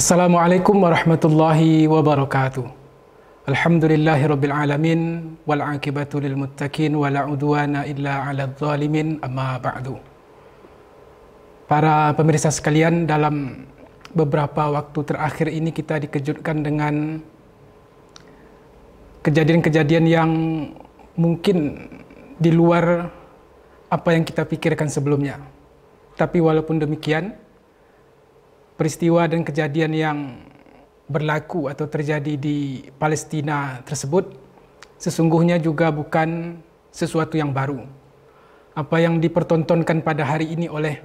Assalamualaikum warahmatullahi wabarakatuh. Alhamdulillahi rabbil alamin wal illa zalimin amma ba'du. Para pemirsa sekalian, dalam beberapa waktu terakhir ini kita dikejutkan dengan kejadian-kejadian yang mungkin di luar apa yang kita pikirkan sebelumnya. Tapi walaupun demikian, peristiwa dan kejadian yang berlaku atau terjadi di Palestina tersebut sesungguhnya juga bukan sesuatu yang baru. Apa yang dipertontonkan pada hari ini oleh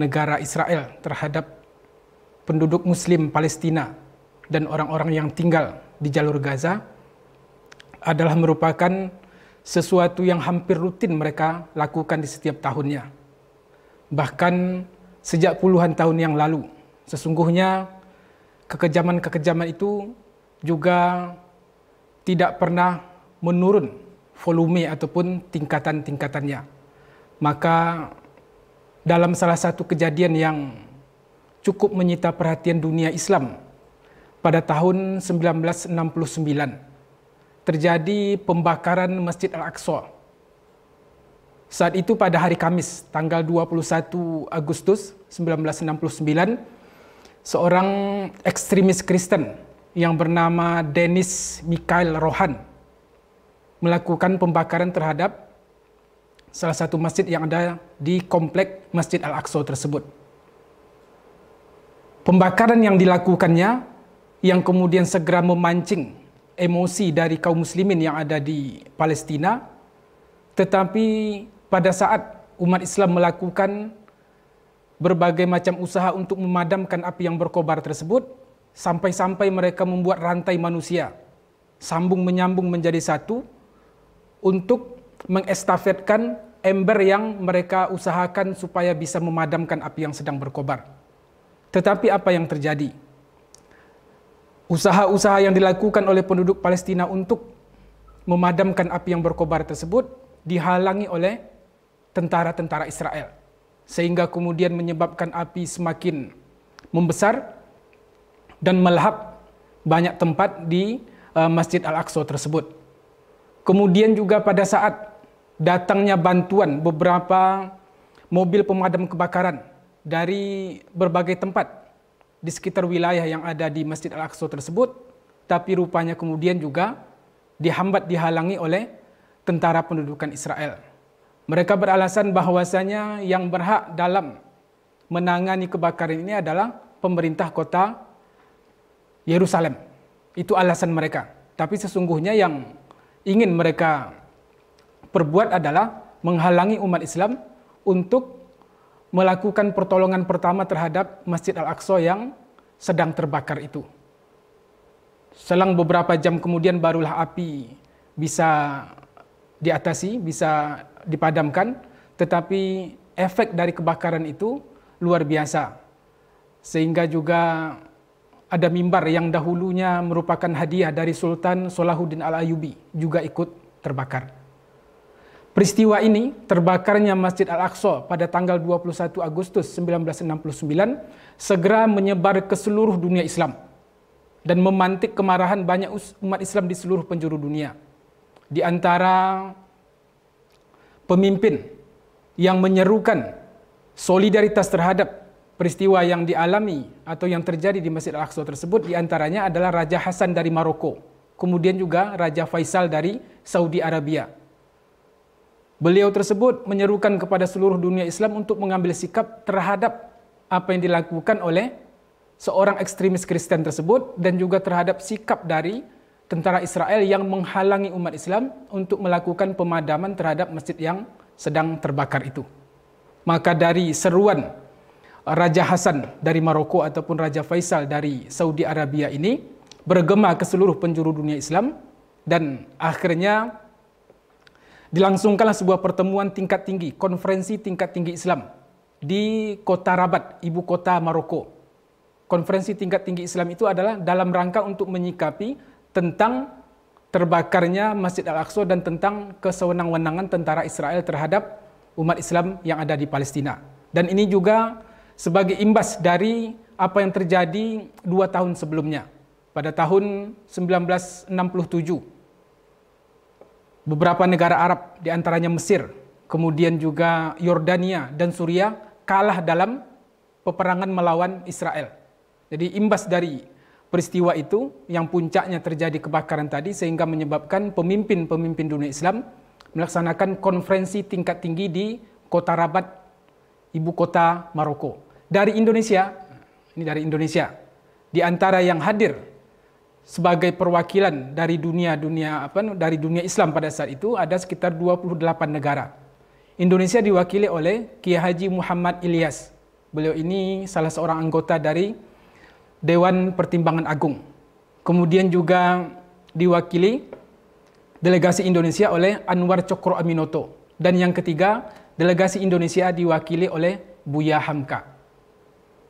negara Israel terhadap penduduk muslim Palestina dan orang-orang yang tinggal di jalur Gaza adalah merupakan sesuatu yang hampir rutin mereka lakukan di setiap tahunnya. Bahkan sejak puluhan tahun yang lalu Sesungguhnya kekejaman-kekejaman itu juga tidak pernah menurun volume ataupun tingkatan-tingkatannya. Maka dalam salah satu kejadian yang cukup menyita perhatian dunia Islam pada tahun 1969 terjadi pembakaran Masjid Al-Aqsa. Saat itu pada hari Kamis tanggal 21 Agustus 1969 seorang ekstremis Kristen yang bernama Dennis Mikhail Rohan melakukan pembakaran terhadap salah satu masjid yang ada di komplek Masjid Al-Aqsa tersebut. Pembakaran yang dilakukannya yang kemudian segera memancing emosi dari kaum muslimin yang ada di Palestina tetapi pada saat umat Islam melakukan berbagai macam usaha untuk memadamkan api yang berkobar tersebut, sampai-sampai mereka membuat rantai manusia, sambung menyambung menjadi satu, untuk mengestafetkan ember yang mereka usahakan supaya bisa memadamkan api yang sedang berkobar. Tetapi apa yang terjadi? Usaha-usaha yang dilakukan oleh penduduk Palestina untuk memadamkan api yang berkobar tersebut dihalangi oleh tentara-tentara Israel sehingga kemudian menyebabkan api semakin membesar dan melahap banyak tempat di eh, Masjid Al-Aqsa tersebut. Kemudian juga pada saat datangnya bantuan beberapa mobil pemadam kebakaran dari berbagai tempat di sekitar wilayah yang ada di Masjid Al-Aqsa tersebut, tapi rupanya kemudian juga dihambat dihalangi oleh tentara pendudukan Israel. Mereka beralasan bahwasanya yang berhak dalam menangani kebakaran ini adalah pemerintah kota Yerusalem. Itu alasan mereka. Tapi sesungguhnya yang ingin mereka perbuat adalah menghalangi umat Islam untuk melakukan pertolongan pertama terhadap Masjid Al-Aqsa yang sedang terbakar itu. Selang beberapa jam kemudian barulah api bisa diatasi, bisa dipadamkan, tetapi efek dari kebakaran itu luar biasa. Sehingga juga ada mimbar yang dahulunya merupakan hadiah dari Sultan Solahuddin Al-Ayubi juga ikut terbakar. Peristiwa ini, terbakarnya Masjid Al-Aqsa pada tanggal 21 Agustus 1969, segera menyebar ke seluruh dunia Islam dan memantik kemarahan banyak umat Islam di seluruh penjuru dunia. Di antara pemimpin yang menyerukan solidaritas terhadap peristiwa yang dialami atau yang terjadi di Masjid Al-Aqsa tersebut diantaranya adalah Raja Hasan dari Maroko, kemudian juga Raja Faisal dari Saudi Arabia. Beliau tersebut menyerukan kepada seluruh dunia Islam untuk mengambil sikap terhadap apa yang dilakukan oleh seorang ekstremis Kristen tersebut dan juga terhadap sikap dari tentara Israel yang menghalangi umat Islam untuk melakukan pemadaman terhadap masjid yang sedang terbakar itu. Maka dari seruan Raja Hasan dari Maroko ataupun Raja Faisal dari Saudi Arabia ini bergema ke seluruh penjuru dunia Islam dan akhirnya dilangsungkanlah sebuah pertemuan tingkat tinggi, konferensi tingkat tinggi Islam di kota Rabat, ibu kota Maroko. Konferensi tingkat tinggi Islam itu adalah dalam rangka untuk menyikapi tentang terbakarnya Masjid Al-Aqsa dan tentang kesewenang-wenangan tentara Israel terhadap umat Islam yang ada di Palestina. Dan ini juga sebagai imbas dari apa yang terjadi dua tahun sebelumnya, pada tahun 1967. Beberapa negara Arab, diantaranya Mesir, kemudian juga Yordania dan Suriah, kalah dalam peperangan melawan Israel. Jadi imbas dari peristiwa itu yang puncaknya terjadi kebakaran tadi sehingga menyebabkan pemimpin-pemimpin dunia Islam melaksanakan konferensi tingkat tinggi di kota Rabat, ibu kota Maroko. Dari Indonesia, ini dari Indonesia, di antara yang hadir sebagai perwakilan dari dunia dunia apa dari dunia Islam pada saat itu ada sekitar 28 negara. Indonesia diwakili oleh Kiai Haji Muhammad Ilyas. Beliau ini salah seorang anggota dari Dewan Pertimbangan Agung. Kemudian juga diwakili delegasi Indonesia oleh Anwar Cokro Aminoto. Dan yang ketiga, delegasi Indonesia diwakili oleh Buya Hamka.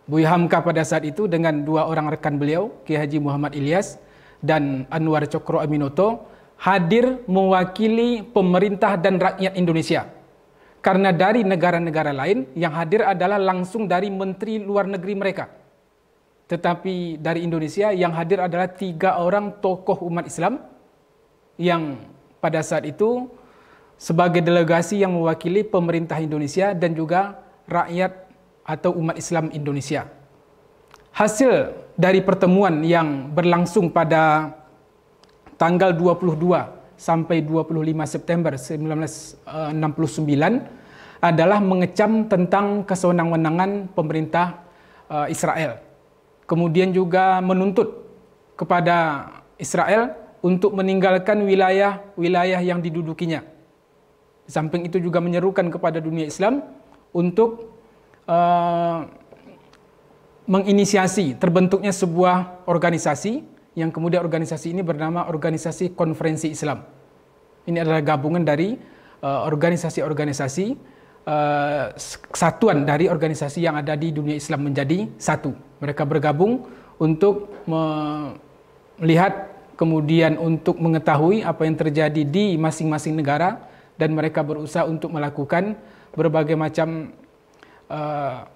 Buya Hamka pada saat itu dengan dua orang rekan beliau, Kiai Haji Muhammad Ilyas dan Anwar Cokro Aminoto, hadir mewakili pemerintah dan rakyat Indonesia. Karena dari negara-negara lain yang hadir adalah langsung dari menteri luar negeri mereka. Tetapi dari Indonesia yang hadir adalah tiga orang tokoh umat Islam yang pada saat itu sebagai delegasi yang mewakili pemerintah Indonesia dan juga rakyat atau umat Islam Indonesia. Hasil dari pertemuan yang berlangsung pada tanggal 22 sampai 25 September 1969 adalah mengecam tentang kesewenang-wenangan pemerintah eh, Israel kemudian juga menuntut kepada Israel untuk meninggalkan wilayah-wilayah yang didudukinya. Di samping itu juga menyerukan kepada dunia Islam untuk uh, menginisiasi terbentuknya sebuah organisasi yang kemudian organisasi ini bernama Organisasi Konferensi Islam. Ini adalah gabungan dari eh, organisasi-organisasi uh, organisasi -organisasi uh, eh, kesatuan dari organisasi yang ada di dunia Islam menjadi satu. Mereka bergabung untuk melihat kemudian untuk mengetahui apa yang terjadi di masing-masing negara dan mereka berusaha untuk melakukan berbagai macam uh,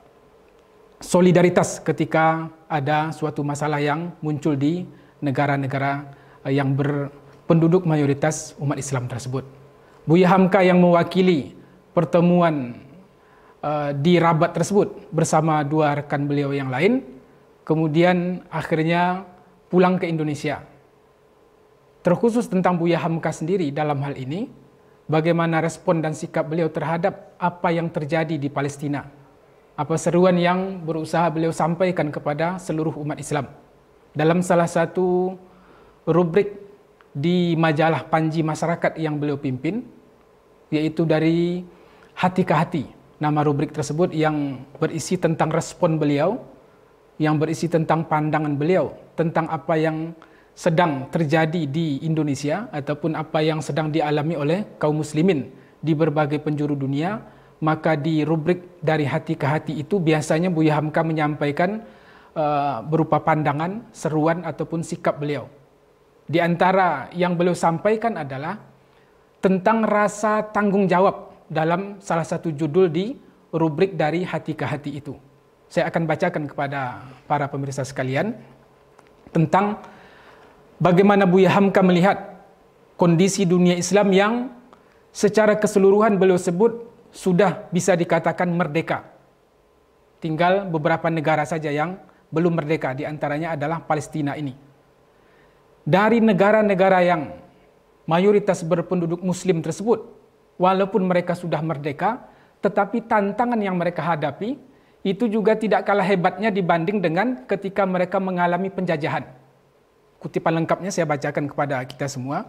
solidaritas ketika ada suatu masalah yang muncul di negara-negara eh, yang berpenduduk mayoritas umat Islam tersebut. Buya Hamka yang mewakili pertemuan uh, di Rabat tersebut bersama dua rekan beliau yang lain, kemudian akhirnya pulang ke Indonesia. Terkhusus tentang Buya Hamka sendiri dalam hal ini, bagaimana respon dan sikap beliau terhadap apa yang terjadi di Palestina, apa seruan yang berusaha beliau sampaikan kepada seluruh umat Islam. Dalam salah satu rubrik di majalah Panji Masyarakat yang beliau pimpin, yaitu dari Hati ke Hati, nama rubrik tersebut yang berisi tentang respon beliau, yang berisi tentang pandangan beliau, tentang apa yang sedang terjadi di Indonesia ataupun apa yang sedang dialami oleh kaum muslimin di berbagai penjuru dunia, maka di rubrik dari hati ke hati itu biasanya Buya Hamka menyampaikan uh, berupa pandangan, seruan ataupun sikap beliau. Di antara yang beliau sampaikan adalah tentang rasa tanggung jawab dalam salah satu judul di rubrik dari hati ke hati itu. Saya akan bacakan kepada para pemirsa sekalian tentang bagaimana Buya Hamka melihat kondisi dunia Islam yang secara keseluruhan beliau sebut sudah bisa dikatakan merdeka. Tinggal beberapa negara saja yang belum merdeka, di antaranya adalah Palestina ini. Dari negara-negara yang mayoritas berpenduduk muslim tersebut, walaupun mereka sudah merdeka, tetapi tantangan yang mereka hadapi itu juga tidak kalah hebatnya dibanding dengan ketika mereka mengalami penjajahan. Kutipan lengkapnya saya bacakan kepada kita semua.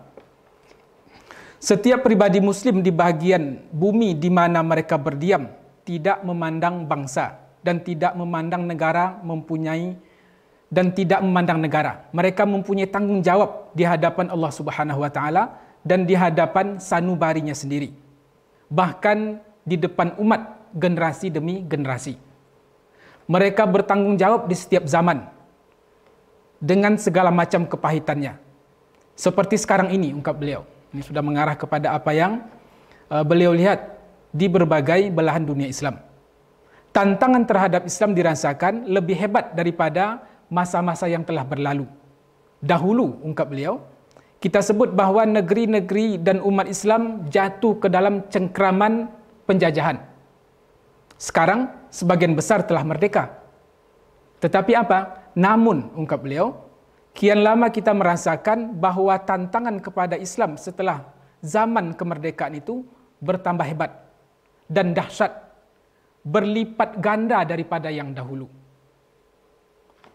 Setiap pribadi muslim di bagian bumi di mana mereka berdiam tidak memandang bangsa dan tidak memandang negara mempunyai dan tidak memandang negara. Mereka mempunyai tanggung jawab di hadapan Allah Subhanahu wa taala dan di hadapan sanubarinya sendiri. Bahkan di depan umat generasi demi generasi. Mereka bertanggung jawab di setiap zaman dengan segala macam kepahitannya. Seperti sekarang ini ungkap beliau. Ini sudah mengarah kepada apa yang eh, beliau lihat di berbagai belahan dunia Islam. Tantangan terhadap Islam dirasakan lebih hebat daripada masa-masa yang telah berlalu. Dahulu, ungkap beliau, kita sebut bahawa negeri-negeri dan umat Islam jatuh ke dalam cengkraman penjajahan. Sekarang sebagian besar telah merdeka. Tetapi apa? Namun, ungkap beliau, kian lama kita merasakan bahawa tantangan kepada Islam setelah zaman kemerdekaan itu bertambah hebat dan dahsyat, berlipat ganda daripada yang dahulu.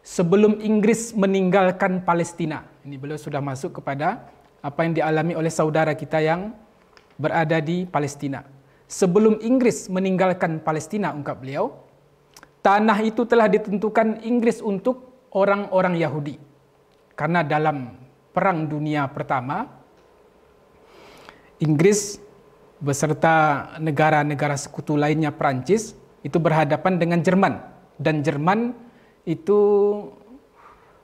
Sebelum Inggris meninggalkan Palestina, ini beliau sudah masuk kepada apa yang dialami oleh saudara kita yang berada di Palestina. Sebelum Inggris meninggalkan Palestina, ungkap beliau, tanah itu telah ditentukan Inggris untuk orang-orang Yahudi. Karena dalam Perang Dunia Pertama, Inggris beserta negara-negara sekutu lainnya Prancis itu berhadapan dengan Jerman dan Jerman itu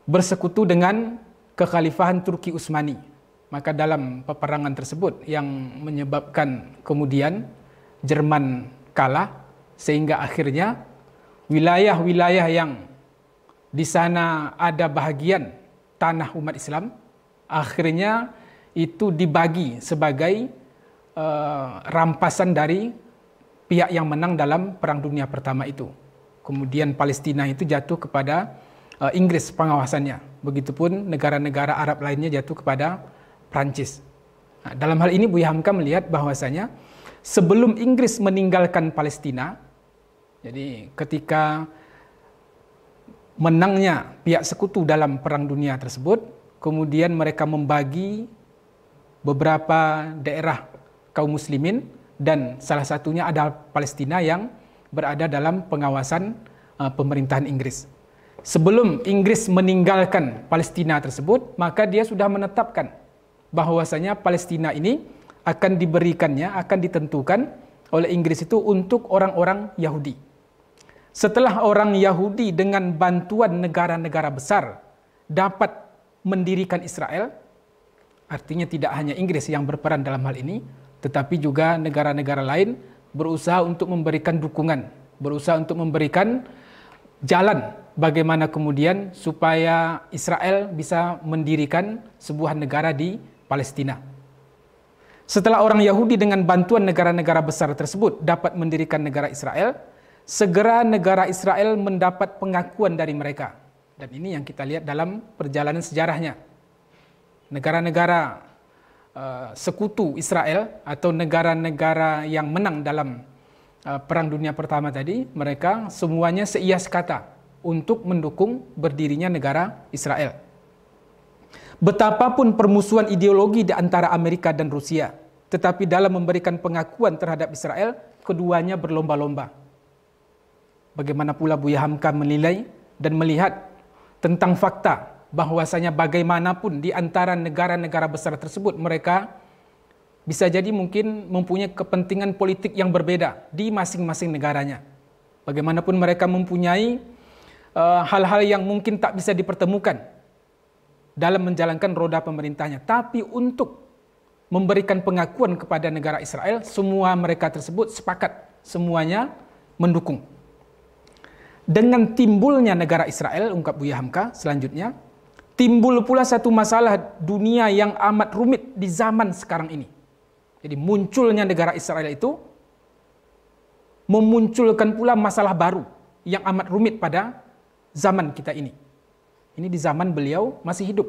bersekutu dengan kekhalifahan Turki Utsmani. Maka dalam peperangan tersebut yang menyebabkan kemudian Jerman kalah sehingga akhirnya wilayah-wilayah yang di sana ada bahagian tanah umat Islam akhirnya itu dibagi sebagai uh, rampasan dari pihak yang menang dalam Perang Dunia Pertama itu. Kemudian Palestina itu jatuh kepada uh, Inggris pengawasannya. Begitupun negara-negara Arab lainnya jatuh kepada Prancis. Nah, dalam hal ini Buya Hamka melihat bahwasanya sebelum Inggris meninggalkan Palestina, jadi ketika menangnya pihak sekutu dalam perang dunia tersebut, kemudian mereka membagi beberapa daerah kaum muslimin dan salah satunya adalah Palestina yang berada dalam pengawasan eh, pemerintahan Inggris sebelum Inggris meninggalkan Palestina tersebut, maka dia sudah menetapkan bahwasanya Palestina ini akan diberikannya, akan ditentukan oleh Inggris itu untuk orang-orang Yahudi. Setelah orang Yahudi dengan bantuan negara-negara besar dapat mendirikan Israel, artinya tidak hanya Inggris yang berperan dalam hal ini, tetapi juga negara-negara lain berusaha untuk memberikan dukungan, berusaha untuk memberikan jalan bagaimana kemudian supaya Israel bisa mendirikan sebuah negara di Palestina. Setelah orang Yahudi dengan bantuan negara-negara besar tersebut dapat mendirikan negara Israel, segera negara Israel mendapat pengakuan dari mereka. Dan ini yang kita lihat dalam perjalanan sejarahnya. Negara-negara uh, sekutu Israel atau negara-negara yang menang dalam uh, Perang Dunia Pertama tadi, mereka semuanya seia sekata untuk mendukung berdirinya negara Israel. Betapapun permusuhan ideologi di antara Amerika dan Rusia, tetapi dalam memberikan pengakuan terhadap Israel, keduanya berlomba-lomba. Bagaimana pula Buya Hamka menilai dan melihat tentang fakta bahwasanya bagaimanapun di antara negara-negara besar tersebut mereka bisa jadi mungkin mempunyai kepentingan politik yang berbeda di masing-masing negaranya. Bagaimanapun mereka mempunyai Eh, hal-hal yang mungkin tak bisa dipertemukan dalam menjalankan roda pemerintahnya. Tapi untuk memberikan pengakuan kepada negara Israel, semua mereka tersebut sepakat, semuanya mendukung. Dengan timbulnya negara Israel, ungkap Buya Hamka selanjutnya, timbul pula satu masalah dunia yang amat rumit di zaman sekarang ini. Jadi munculnya negara Israel itu memunculkan pula masalah baru yang amat rumit pada zaman kita ini. Ini di zaman beliau masih hidup.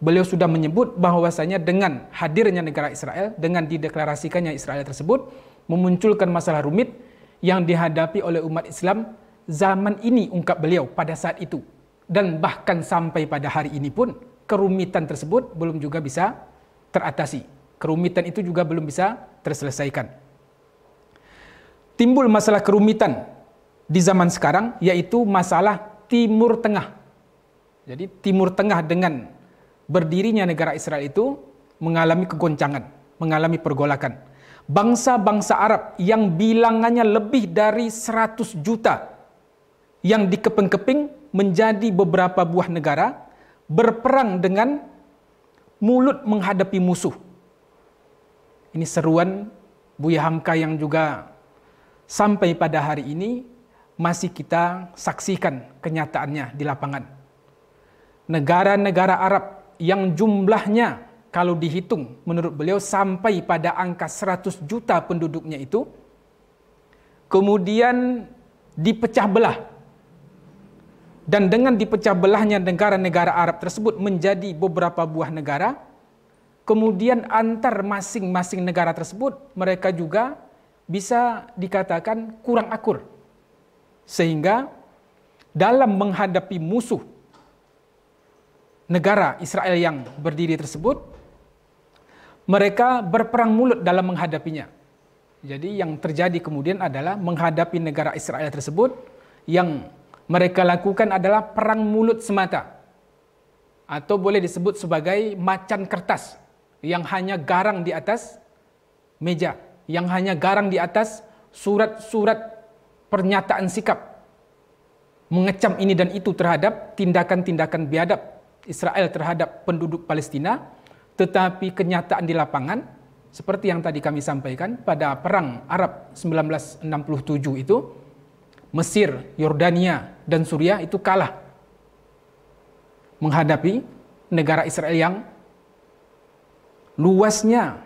Beliau sudah menyebut bahwasanya dengan hadirnya negara Israel, dengan dideklarasikannya Israel tersebut, memunculkan masalah rumit yang dihadapi oleh umat Islam zaman ini ungkap beliau pada saat itu. Dan bahkan sampai pada hari ini pun kerumitan tersebut belum juga bisa teratasi. Kerumitan itu juga belum bisa terselesaikan. Timbul masalah kerumitan di zaman sekarang yaitu masalah Timur Tengah. Jadi Timur Tengah dengan berdirinya negara Israel itu mengalami kegoncangan, mengalami pergolakan. Bangsa-bangsa Arab yang bilangannya lebih dari 100 juta yang dikeping-keping menjadi beberapa buah negara berperang dengan mulut menghadapi musuh. Ini seruan Buya Hamka yang juga sampai pada hari ini masih kita saksikan kenyataannya di lapangan. Negara-negara Arab yang jumlahnya kalau dihitung menurut beliau sampai pada angka 100 juta penduduknya itu kemudian dipecah belah dan dengan dipecah belahnya negara-negara Arab tersebut menjadi beberapa buah negara kemudian antar masing-masing negara tersebut mereka juga bisa dikatakan kurang akur sehingga dalam menghadapi musuh negara Israel yang berdiri tersebut, mereka berperang mulut dalam menghadapinya. Jadi yang terjadi kemudian adalah menghadapi negara Israel tersebut yang mereka lakukan adalah perang mulut semata. Atau boleh disebut sebagai macan kertas yang hanya garang di atas meja, yang hanya garang di atas surat-surat pernyataan sikap mengecam ini dan itu terhadap tindakan-tindakan biadab Israel terhadap penduduk Palestina, tetapi kenyataan di lapangan seperti yang tadi kami sampaikan pada perang Arab 1967 itu Mesir, Yordania dan Suriah itu kalah menghadapi negara Israel yang luasnya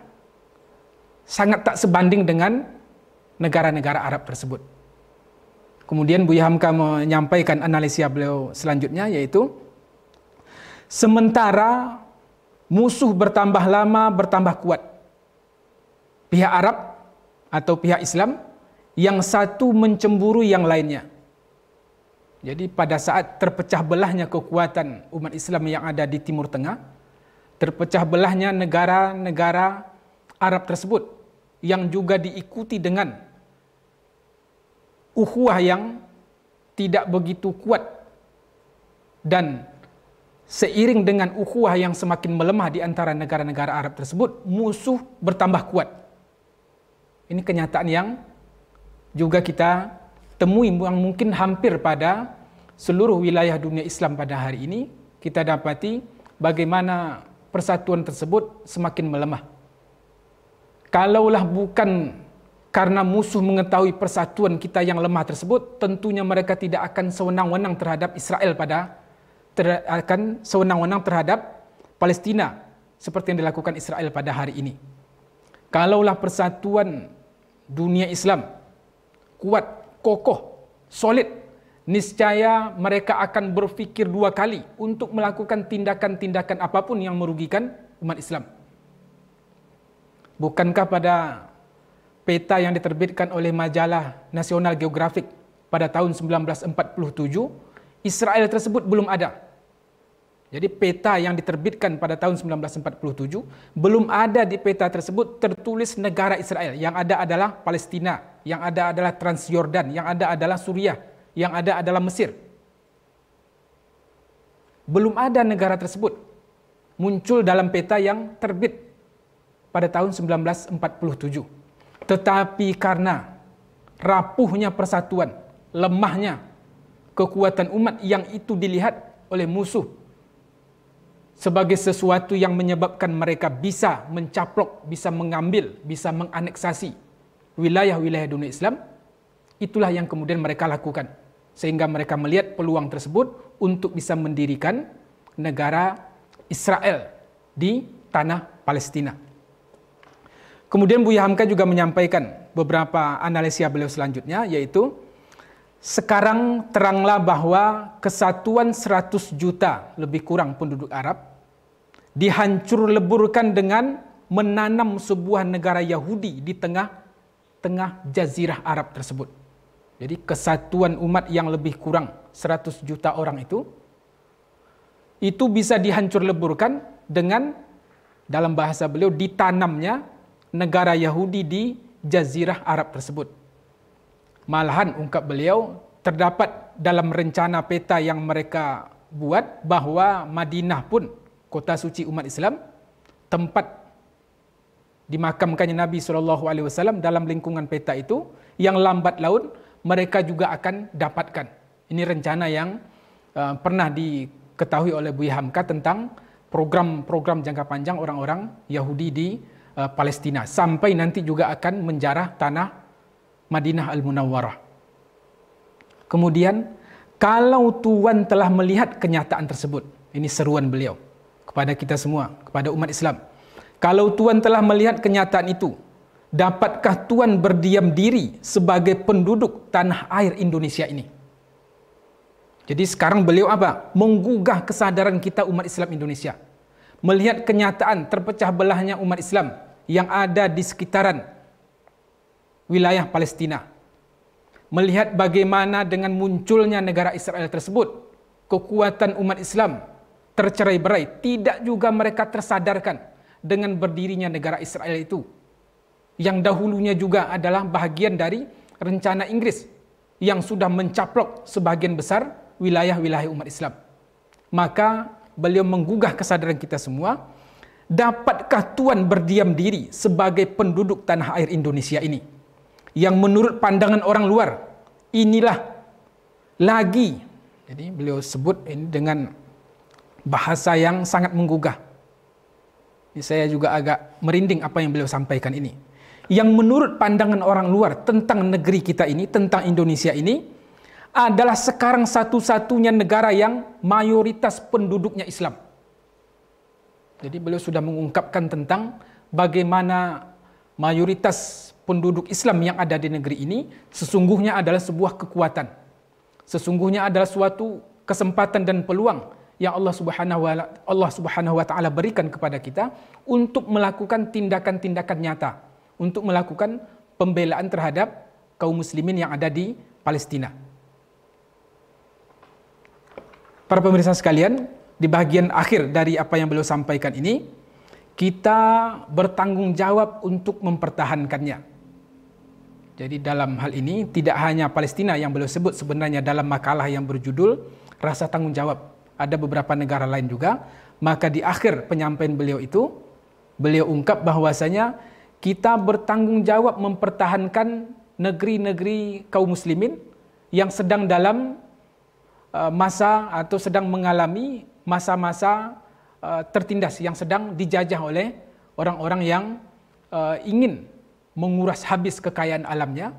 sangat tak sebanding dengan negara-negara Arab tersebut. Kemudian Buya Hamka menyampaikan analisa beliau selanjutnya yaitu sementara musuh bertambah lama bertambah kuat. Pihak Arab atau pihak Islam yang satu mencemburu yang lainnya. Jadi pada saat terpecah belahnya kekuatan umat Islam yang ada di Timur Tengah, terpecah belahnya negara-negara Arab tersebut yang juga diikuti dengan ukhuwah yang tidak begitu kuat dan seiring dengan ukhuwah yang semakin melemah di antara negara-negara Arab tersebut, musuh bertambah kuat. Ini kenyataan yang juga kita temui yang mungkin hampir pada seluruh wilayah dunia Islam pada hari ini, kita dapati bagaimana persatuan tersebut semakin melemah. Kalaulah bukan Karena musuh mengetahui persatuan kita yang lemah tersebut, tentunya mereka tidak akan sewenang-wenang terhadap Israel pada ter, akan sewenang-wenang terhadap Palestina seperti yang dilakukan Israel pada hari ini. Kalaulah persatuan dunia Islam kuat, kokoh, solid, niscaya mereka akan berfikir dua kali untuk melakukan tindakan-tindakan apapun yang merugikan umat Islam. Bukankah pada peta yang diterbitkan oleh majalah National Geographic pada tahun 1947, Israel tersebut belum ada. Jadi peta yang diterbitkan pada tahun 1947 belum ada di peta tersebut tertulis negara Israel. Yang ada adalah Palestina, yang ada adalah Transjordan, yang ada adalah Suriah, yang ada adalah Mesir. Belum ada negara tersebut muncul dalam peta yang terbit pada tahun 1947. Tetapi karena rapuhnya persatuan, lemahnya kekuatan umat yang itu dilihat oleh musuh sebagai sesuatu yang menyebabkan mereka bisa mencaplok, bisa mengambil, bisa menganeksasi wilayah-wilayah dunia Islam, itulah yang kemudian mereka lakukan. Sehingga mereka melihat peluang tersebut untuk bisa mendirikan negara Israel di tanah Palestina. Kemudian Buya Hamka juga menyampaikan beberapa analisis beliau selanjutnya yaitu sekarang teranglah bahwa kesatuan 100 juta lebih kurang penduduk Arab dihancur leburkan dengan menanam sebuah negara Yahudi di tengah tengah jazirah Arab tersebut. Jadi kesatuan umat yang lebih kurang 100 juta orang itu itu bisa dihancur leburkan dengan dalam bahasa beliau ditanamnya negara Yahudi di Jazirah Arab tersebut. Malahan ungkap beliau, terdapat dalam rencana peta yang mereka buat bahawa Madinah pun kota suci umat Islam tempat dimakamkannya Nabi saw dalam lingkungan peta itu yang lambat laun mereka juga akan dapatkan. Ini rencana yang uh, pernah diketahui oleh Buya Hamka tentang program-program jangka panjang orang-orang Yahudi di uh, Palestina sampai nanti juga akan menjarah tanah Madinah Al-Munawwarah. Kemudian kalau Tuhan telah melihat kenyataan tersebut, ini seruan beliau kepada kita semua, kepada umat Islam. Kalau Tuhan telah melihat kenyataan itu, dapatkah Tuhan berdiam diri sebagai penduduk tanah air Indonesia ini? Jadi sekarang beliau apa? Menggugah kesadaran kita umat Islam Indonesia. Melihat kenyataan terpecah belahnya umat Islam yang ada di sekitaran wilayah Palestina. Melihat bagaimana dengan munculnya negara Israel tersebut, kekuatan umat Islam tercerai-berai, tidak juga mereka tersadarkan dengan berdirinya negara Israel itu. Yang dahulunya juga adalah bahagian dari rencana Inggris yang sudah mencaplok sebagian besar wilayah-wilayah umat Islam. Maka beliau menggugah kesadaran kita semua Dapatkah Tuhan berdiam diri sebagai penduduk tanah air Indonesia ini? Yang menurut pandangan orang luar, inilah lagi. Jadi beliau sebut ini dengan bahasa yang sangat menggugah. Ini saya juga agak merinding apa yang beliau sampaikan ini. Yang menurut pandangan orang luar tentang negeri kita ini, tentang Indonesia ini, adalah sekarang satu-satunya negara yang mayoritas penduduknya Islam jadi beliau sudah mengungkapkan tentang bagaimana mayoritas penduduk Islam yang ada di negeri ini sesungguhnya adalah sebuah kekuatan. Sesungguhnya adalah suatu kesempatan dan peluang yang Allah Subhanahu wa Allah Subhanahu wa taala berikan kepada kita untuk melakukan tindakan-tindakan nyata, untuk melakukan pembelaan terhadap kaum muslimin yang ada di Palestina. Para pemirsa sekalian, di bagian akhir dari apa yang beliau sampaikan ini, kita bertanggung jawab untuk mempertahankannya. Jadi dalam hal ini tidak hanya Palestina yang beliau sebut sebenarnya dalam makalah yang berjudul rasa tanggung jawab. Ada beberapa negara lain juga. Maka di akhir penyampaian beliau itu, beliau ungkap bahwasanya kita bertanggung jawab mempertahankan negeri-negeri kaum muslimin yang sedang dalam uh, masa atau sedang mengalami masa-masa uh, tertindas yang sedang dijajah oleh orang-orang yang uh, ingin menguras habis kekayaan alamnya,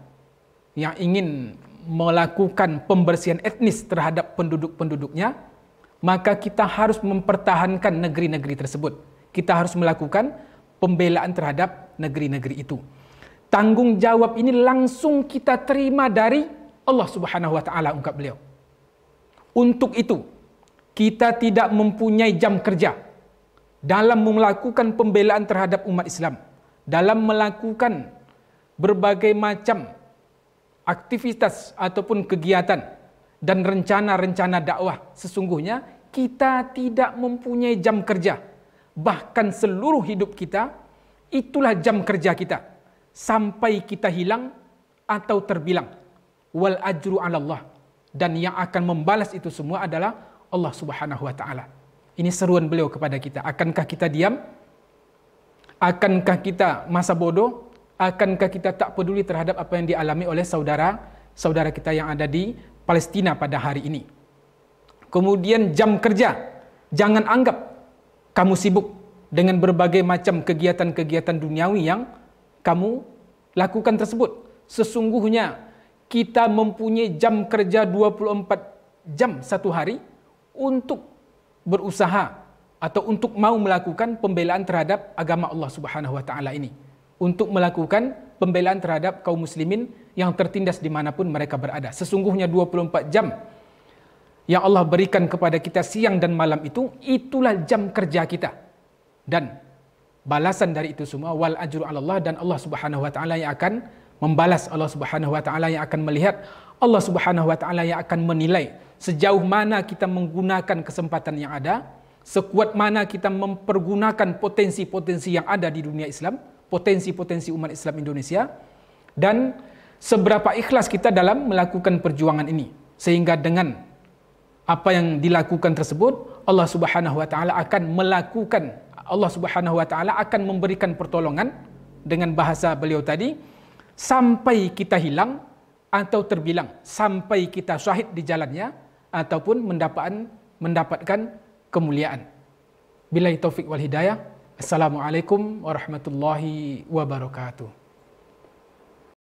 yang ingin melakukan pembersihan etnis terhadap penduduk-penduduknya, maka kita harus mempertahankan negeri-negeri tersebut. Kita harus melakukan pembelaan terhadap negeri-negeri itu. Tanggung jawab ini langsung kita terima dari Allah Subhanahu wa taala ungkap beliau. Untuk itu, kita tidak mempunyai jam kerja dalam melakukan pembelaan terhadap umat Islam, dalam melakukan berbagai macam aktivitas ataupun kegiatan dan rencana-rencana dakwah. Sesungguhnya kita tidak mempunyai jam kerja. Bahkan seluruh hidup kita itulah jam kerja kita sampai kita hilang atau terbilang. Wal ajru 'ala Allah dan yang akan membalas itu semua adalah Allah Subhanahu wa taala. Ini seruan beliau kepada kita. Akankah kita diam? Akankah kita masa bodoh? Akankah kita tak peduli terhadap apa yang dialami oleh saudara-saudara kita yang ada di Palestina pada hari ini? Kemudian jam kerja. Jangan anggap kamu sibuk dengan berbagai macam kegiatan-kegiatan duniawi yang kamu lakukan tersebut. Sesungguhnya kita mempunyai jam kerja 24 jam satu hari. untuk berusaha atau untuk mau melakukan pembelaan terhadap agama Allah Subhanahu wa taala ini, untuk melakukan pembelaan terhadap kaum muslimin yang tertindas dimanapun mereka berada. Sesungguhnya 24 jam yang Allah berikan kepada kita siang dan malam itu, itulah jam kerja kita. Dan balasan dari itu semua wal ajru Allah dan Allah Subhanahu wa taala yang akan membalas Allah Subhanahu wa taala yang akan melihat Allah Subhanahu wa taala yang akan menilai sejauh mana kita menggunakan kesempatan yang ada, sekuat mana kita mempergunakan potensi-potensi yang ada di dunia Islam, potensi-potensi umat Islam Indonesia, dan seberapa ikhlas kita dalam melakukan perjuangan ini. Sehingga dengan apa yang dilakukan tersebut, Allah Subhanahu wa taala akan melakukan Allah Subhanahu wa taala akan memberikan pertolongan dengan bahasa beliau tadi sampai kita hilang atau terbilang sampai kita syahid di jalannya ataupun mendapatkan mendapatkan kemuliaan. Bila taufik wal hidayah. Assalamualaikum warahmatullahi wabarakatuh.